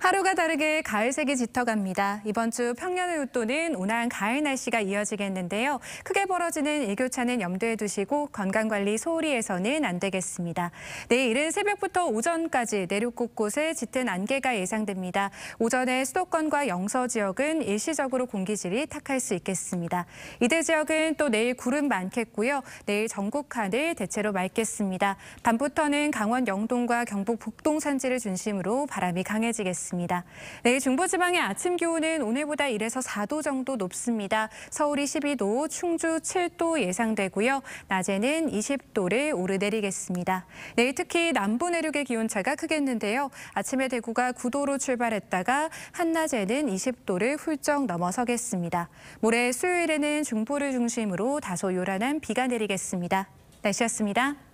하루가 다르게 가을색이 짙어갑니다. 이번 주 평년의 웃도는 온화한 가을 날씨가 이어지겠는데요. 크게 벌어지는 일교차는 염두에 두시고 건강관리 소홀히 해서는 안 되겠습니다. 내일은 새벽부터 오전까지 내륙 곳곳에 짙은 안개가 예상됩니다. 오전에 수도권과 영서 지역은 일시적으로 공기질이 탁할 수 있겠습니다. 이대 지역은 또 내일 구름 많겠고요. 내일 전국 하늘 대체로 맑겠습니다. 밤부터는 강원 영동과 경북 북동 산지를 중심으로 바람이 강해지겠습니다. 있습니다. 내일 네, 중부지방의 아침 기온은 오늘보다 1에서 4도 정도 높습니다. 서울이 12도, 충주 7도 예상되고요. 낮에는 20도를 오르내리겠습니다. 내일 네, 특히 남부 내륙의 기온차가 크겠는데요. 아침에 대구가 9도로 출발했다가 한낮에는 20도를 훌쩍 넘어서겠습니다. 모레 수요일에는 중부를 중심으로 다소 요란한 비가 내리겠습니다. 날씨였습니다.